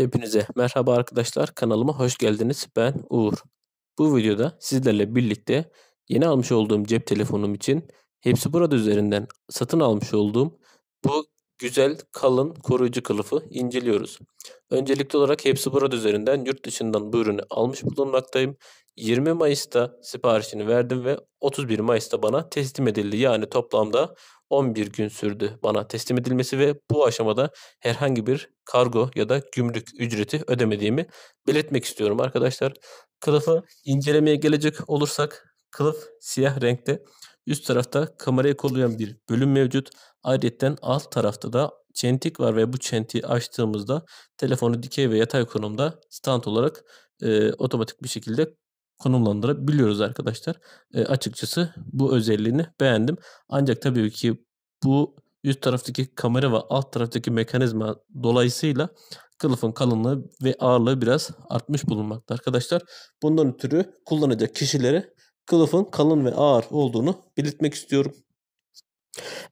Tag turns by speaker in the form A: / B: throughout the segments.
A: Hepinize merhaba arkadaşlar. Kanalıma hoş geldiniz. Ben Uğur. Bu
B: videoda sizlerle birlikte yeni almış olduğum cep telefonum için hepsi burada üzerinden satın almış olduğum bu güzel kalın koruyucu kılıfı inceliyoruz. Öncelikli olarak hepsi burada üzerinden yurt dışından bu ürünü almış bulunmaktayım. 20 Mayıs'ta siparişini verdim ve 31 Mayıs'ta bana teslim edildi. Yani toplamda 11 gün sürdü bana teslim edilmesi ve bu aşamada herhangi bir kargo ya da gümrük ücreti ödemediğimi belirtmek istiyorum arkadaşlar. Kılıfı incelemeye gelecek olursak kılıf siyah renkte. Üst tarafta kamerayı kollayan bir bölüm mevcut. Ayrıca alt tarafta da çentik var ve bu çentiği açtığımızda telefonu dikey ve yatay konumda stand olarak e, otomatik bir şekilde konumlandırabiliyoruz arkadaşlar. E, açıkçası bu özelliğini beğendim. Ancak tabii ki bu üst taraftaki kamera ve alt taraftaki mekanizma dolayısıyla kılıfın kalınlığı ve ağırlığı biraz artmış bulunmakta arkadaşlar. Bundan ötürü kullanacak kişilere kılıfın kalın ve ağır olduğunu belirtmek istiyorum.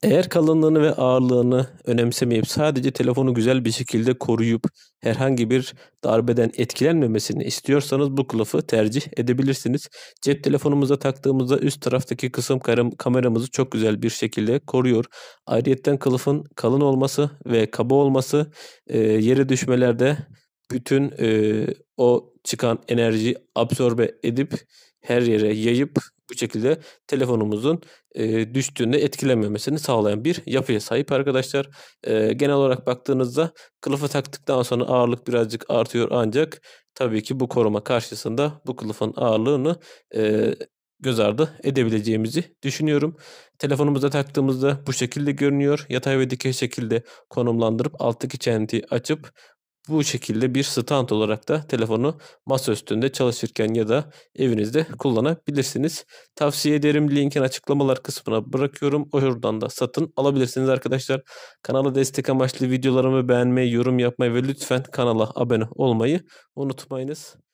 B: Eğer kalınlığını ve ağırlığını önemsemeyip sadece telefonu güzel bir şekilde koruyup herhangi bir darbeden etkilenmemesini istiyorsanız bu kılıfı tercih edebilirsiniz. Cep telefonumuza taktığımızda üst taraftaki kısım kameramızı çok güzel bir şekilde koruyor. Ayrıyeten kılıfın kalın olması ve kaba olması e, yere düşmelerde bütün e, o çıkan enerjiyi absorbe edip her yere yayıp bu şekilde telefonumuzun e, düştüğünde etkilememesini sağlayan bir yapıya sahip arkadaşlar. E, genel olarak baktığınızda kılıfı taktıktan sonra ağırlık birazcık artıyor ancak tabii ki bu koruma karşısında bu kılıfın ağırlığını e, göz ardı edebileceğimizi düşünüyorum. Telefonumuza taktığımızda bu şekilde görünüyor. Yatay ve dikey şekilde konumlandırıp alttaki çenti açıp bu şekilde bir stand olarak da telefonu masa çalışırken ya da evinizde kullanabilirsiniz. Tavsiye ederim linkin açıklamalar kısmına bırakıyorum. Oradan da satın alabilirsiniz arkadaşlar. Kanala destek amaçlı videolarımı beğenmeyi, yorum yapmayı ve lütfen
A: kanala abone olmayı unutmayınız.